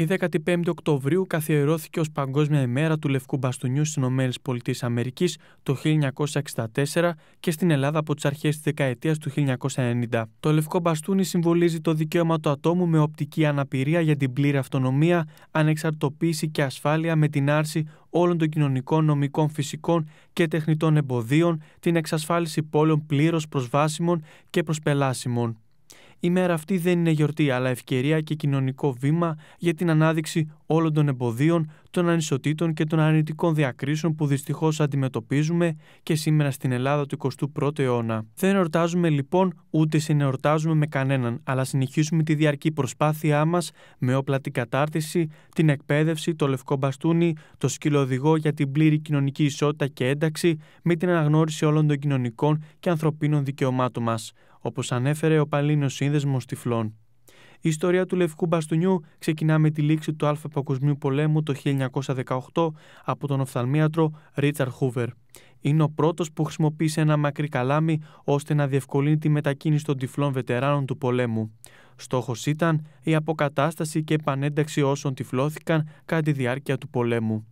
Η 15η Οκτωβρίου καθιερώθηκε ως Παγκόσμια ημέρα του Λευκού Μπαστούνιου στις ΗΠΑ το 1964 και στην Ελλάδα από τις αρχές της δεκαετίας του 1990. Το Λευκό Μπαστούνι συμβολίζει το δικαίωμα του ατόμου με οπτική αναπηρία για την πλήρη αυτονομία, ανεξαρτοποίηση και ασφάλεια με την άρση όλων των κοινωνικών, νομικών, φυσικών και τεχνητών εμποδίων, την εξασφάλιση πόλεων πλήρως προσβάσιμων και προσπελάσιμων. Η μέρα αυτή δεν είναι γιορτή, αλλά ευκαιρία και κοινωνικό βήμα για την ανάδειξη όλων των εμποδίων, των ανισοτήτων και των αρνητικών διακρίσεων που δυστυχώς αντιμετωπίζουμε και σήμερα στην Ελλάδα του 21ου αιώνα. Δεν εορτάζουμε λοιπόν ούτε συνεορτάζουμε με κανέναν, αλλά συνεχίζουμε τη διαρκή προσπάθειά μας με όπλα την κατάρτιση, την εκπαίδευση, το λευκό μπαστούνι, το σκυλοδηγό για την πλήρη κοινωνική ισότητα και ένταξη, με την αναγνώριση όλων των κοινωνικών και ανθρωπίνων δικαιωμάτων μας όπως ανέφερε ο Παλίνος Σύνδεσμος Τυφλών. Η ιστορία του Λευκού Μπαστούνιου ξεκινά με τη λήξη του Αλφα Παγκοσμίου Πολέμου το 1918 από τον οφθαλμίατρο Ρίτσαρ Χούβερ. Είναι ο πρώτος που χρησιμοποίησε ένα μακρύ καλάμι ώστε να διευκολύνει τη μετακίνηση των τυφλών βετεράνων του πολέμου. Στόχος ήταν η αποκατάσταση και επανένταξη όσων τυφλώθηκαν κατά τη διάρκεια του πολέμου.